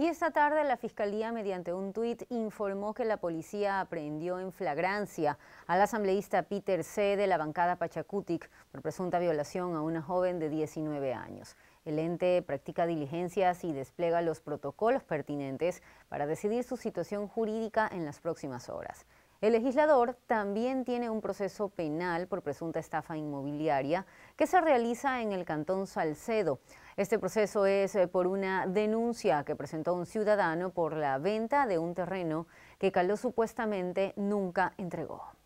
Y esta tarde la Fiscalía, mediante un tuit, informó que la policía aprehendió en flagrancia al asambleísta Peter C. de la bancada Pachacutic por presunta violación a una joven de 19 años. El ente practica diligencias y despliega los protocolos pertinentes para decidir su situación jurídica en las próximas horas. El legislador también tiene un proceso penal por presunta estafa inmobiliaria que se realiza en el Cantón Salcedo. Este proceso es eh, por una denuncia que presentó un ciudadano por la venta de un terreno que Caló supuestamente nunca entregó.